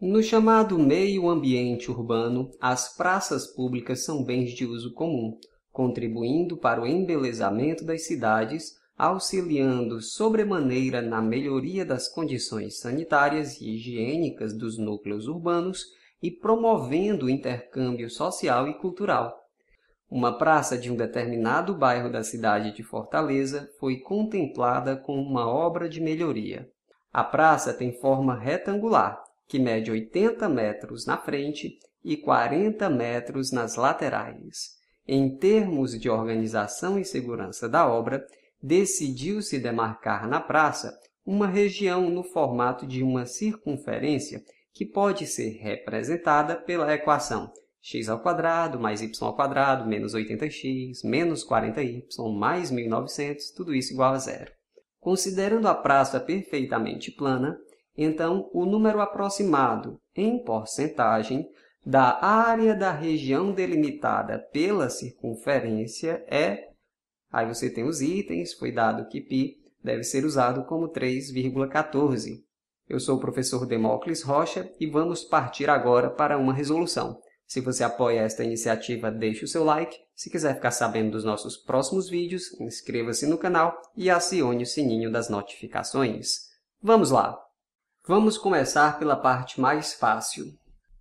No chamado meio ambiente urbano, as praças públicas são bens de uso comum, contribuindo para o embelezamento das cidades, auxiliando sobremaneira na melhoria das condições sanitárias e higiênicas dos núcleos urbanos e promovendo o intercâmbio social e cultural. Uma praça de um determinado bairro da cidade de Fortaleza foi contemplada com uma obra de melhoria. A praça tem forma retangular, que mede 80 metros na frente e 40 metros nas laterais. Em termos de organização e segurança da obra, decidiu-se demarcar na praça uma região no formato de uma circunferência que pode ser representada pela equação x ao quadrado mais y ao quadrado menos 80x menos 40y mais 1900, tudo isso igual a zero. Considerando a praça perfeitamente plana, então, o número aproximado em porcentagem da área da região delimitada pela circunferência é... Aí você tem os itens, foi dado que π deve ser usado como 3,14. Eu sou o professor Demócles Rocha e vamos partir agora para uma resolução. Se você apoia esta iniciativa, deixe o seu like. Se quiser ficar sabendo dos nossos próximos vídeos, inscreva-se no canal e acione o sininho das notificações. Vamos lá! Vamos começar pela parte mais fácil.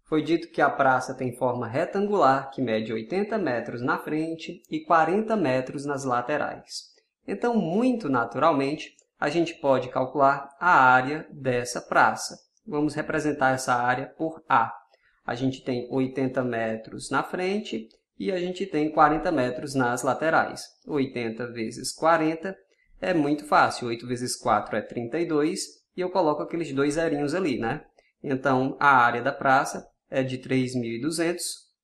Foi dito que a praça tem forma retangular, que mede 80 metros na frente e 40 metros nas laterais. Então, muito naturalmente, a gente pode calcular a área dessa praça. Vamos representar essa área por A. A gente tem 80 metros na frente e a gente tem 40 metros nas laterais. 80 vezes 40 é muito fácil. 8 vezes 4 é 32 e eu coloco aqueles dois zerinhos ali, né? Então, a área da praça é de 3.200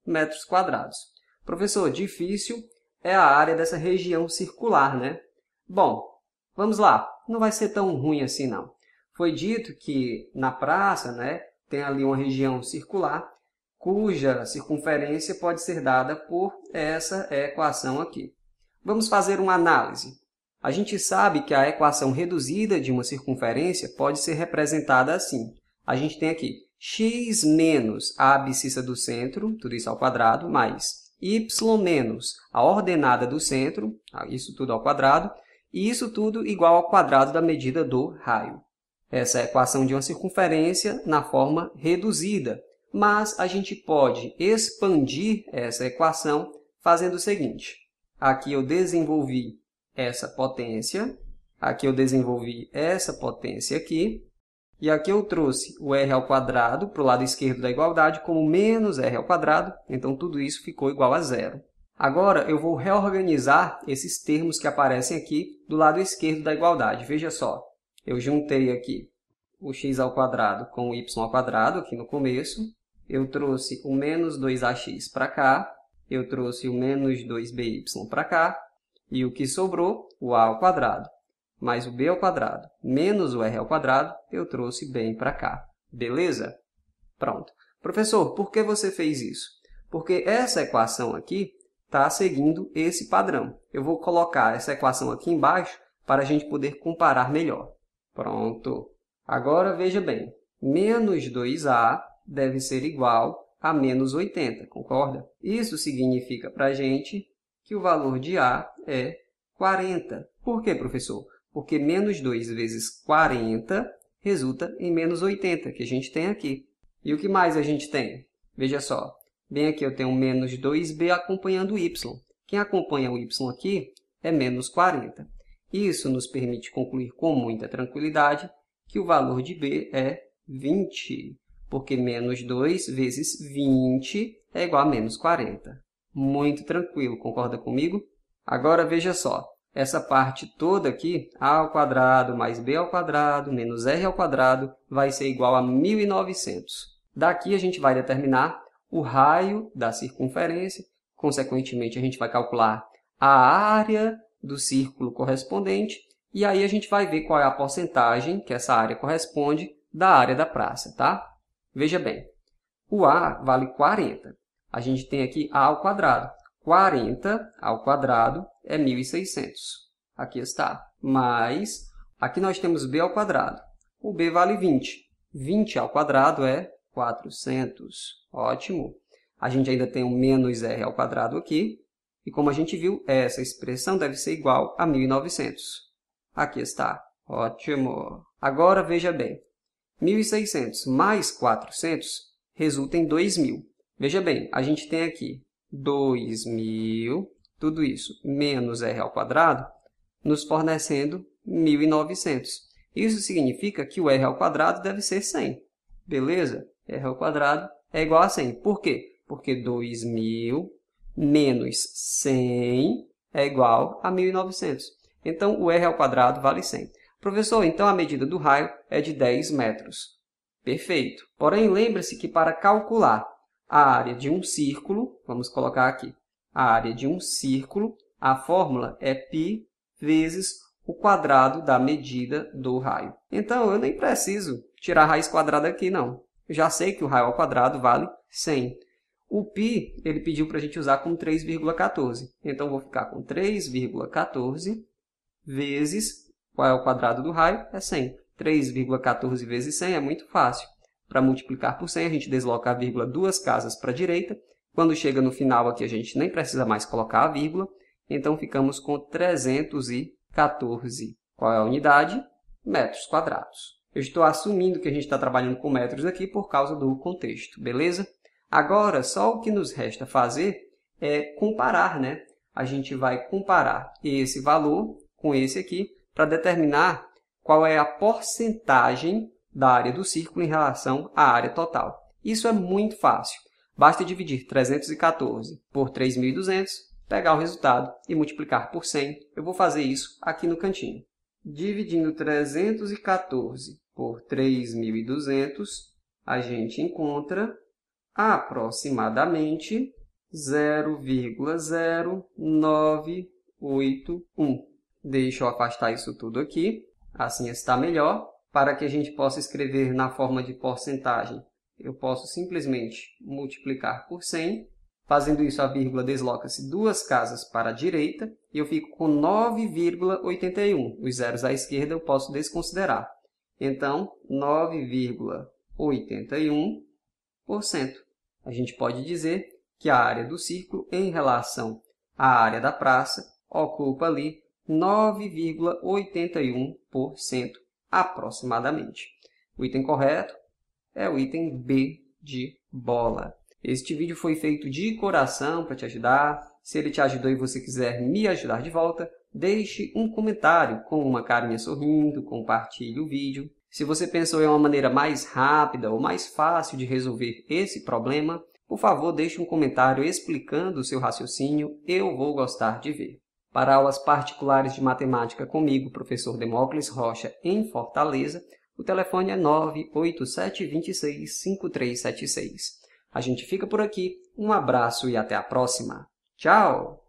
metros quadrados. Professor, difícil é a área dessa região circular, né? Bom, vamos lá. Não vai ser tão ruim assim, não. Foi dito que na praça, né, tem ali uma região circular cuja circunferência pode ser dada por essa equação aqui. Vamos fazer uma análise. A gente sabe que a equação reduzida de uma circunferência pode ser representada assim. A gente tem aqui x menos a abscissa do centro, tudo isso ao quadrado, mais y menos a ordenada do centro, ah, isso tudo ao quadrado, e isso tudo igual ao quadrado da medida do raio. Essa é a equação de uma circunferência na forma reduzida, mas a gente pode expandir essa equação fazendo o seguinte. Aqui eu desenvolvi essa potência, aqui eu desenvolvi essa potência aqui, e aqui eu trouxe o r ao quadrado para o lado esquerdo da igualdade como menos r ao quadrado, então tudo isso ficou igual a zero. Agora eu vou reorganizar esses termos que aparecem aqui do lado esquerdo da igualdade. Veja só, eu juntei aqui o x ao quadrado com o y ao quadrado aqui no começo, eu trouxe o menos 2ax para cá, eu trouxe o menos 2by para cá, e o que sobrou, o a ao quadrado, mais o b ao quadrado, menos o r ao quadrado, eu trouxe bem para cá. Beleza? Pronto. Professor, por que você fez isso? Porque essa equação aqui está seguindo esse padrão. Eu vou colocar essa equação aqui embaixo para a gente poder comparar melhor. Pronto. Agora, veja bem. Menos 2a deve ser igual a menos 80, concorda? Isso significa para a gente que o valor de A é 40. Por quê, professor? Porque menos 2 vezes 40 resulta em menos 80, que a gente tem aqui. E o que mais a gente tem? Veja só, bem aqui eu tenho menos 2b acompanhando o y. Quem acompanha o y aqui é menos 40. Isso nos permite concluir com muita tranquilidade que o valor de b é 20, porque menos 2 vezes 20 é igual a menos 40. Muito tranquilo, concorda comigo? Agora veja só, essa parte toda aqui, a ao quadrado mais b ao quadrado menos r ao quadrado, vai ser igual a 1.900. Daqui a gente vai determinar o raio da circunferência, consequentemente a gente vai calcular a área do círculo correspondente e aí a gente vai ver qual é a porcentagem que essa área corresponde da área da praça, tá? Veja bem, o A vale 40 a gente tem aqui a ao quadrado. 40 ao quadrado é 1.600. Aqui está. Mais, aqui nós temos b ao quadrado. O b vale 20. 20 ao quadrado é 400. Ótimo. A gente ainda tem um menos r ao quadrado aqui. E como a gente viu, essa expressão deve ser igual a 1.900. Aqui está. Ótimo. Agora, veja bem. 1.600 mais 400 resulta em 2.000. Veja bem, a gente tem aqui 2.000, tudo isso, menos R ao quadrado, nos fornecendo 1.900. Isso significa que o R ao quadrado deve ser 100, beleza? R ao quadrado é igual a 100. Por quê? Porque 2.000 menos 100 é igual a 1.900. Então, o R ao quadrado vale 100. Professor, então a medida do raio é de 10 metros. Perfeito. Porém, lembre-se que para calcular a área de um círculo, vamos colocar aqui, a área de um círculo, a fórmula é π vezes o quadrado da medida do raio. Então, eu nem preciso tirar a raiz quadrada aqui, não. Eu já sei que o raio ao quadrado vale 100. O π, ele pediu para a gente usar com 3,14. Então, vou ficar com 3,14 vezes, qual é o quadrado do raio? É 100. 3,14 vezes 100 é muito fácil. Para multiplicar por 100, a gente desloca a vírgula duas casas para a direita. Quando chega no final aqui, a gente nem precisa mais colocar a vírgula. Então, ficamos com 314. Qual é a unidade? Metros quadrados. Eu estou assumindo que a gente está trabalhando com metros aqui por causa do contexto, beleza? Agora, só o que nos resta fazer é comparar, né? A gente vai comparar esse valor com esse aqui para determinar qual é a porcentagem da área do círculo em relação à área total. Isso é muito fácil. Basta dividir 314 por 3.200, pegar o resultado e multiplicar por 100. Eu vou fazer isso aqui no cantinho. Dividindo 314 por 3.200, a gente encontra aproximadamente 0,0981. Deixa eu afastar isso tudo aqui, assim está melhor para que a gente possa escrever na forma de porcentagem, eu posso simplesmente multiplicar por 100. Fazendo isso, a vírgula desloca-se duas casas para a direita e eu fico com 9,81. Os zeros à esquerda eu posso desconsiderar. Então, 9,81%. A gente pode dizer que a área do círculo em relação à área da praça ocupa ali 9,81% aproximadamente. O item correto é o item B de bola. Este vídeo foi feito de coração para te ajudar. Se ele te ajudou e você quiser me ajudar de volta, deixe um comentário com uma carinha sorrindo, compartilhe o vídeo. Se você pensou em uma maneira mais rápida ou mais fácil de resolver esse problema, por favor, deixe um comentário explicando o seu raciocínio, eu vou gostar de ver para aulas particulares de matemática comigo, professor Demócles Rocha, em Fortaleza, o telefone é 987265376. A gente fica por aqui, um abraço e até a próxima. Tchau!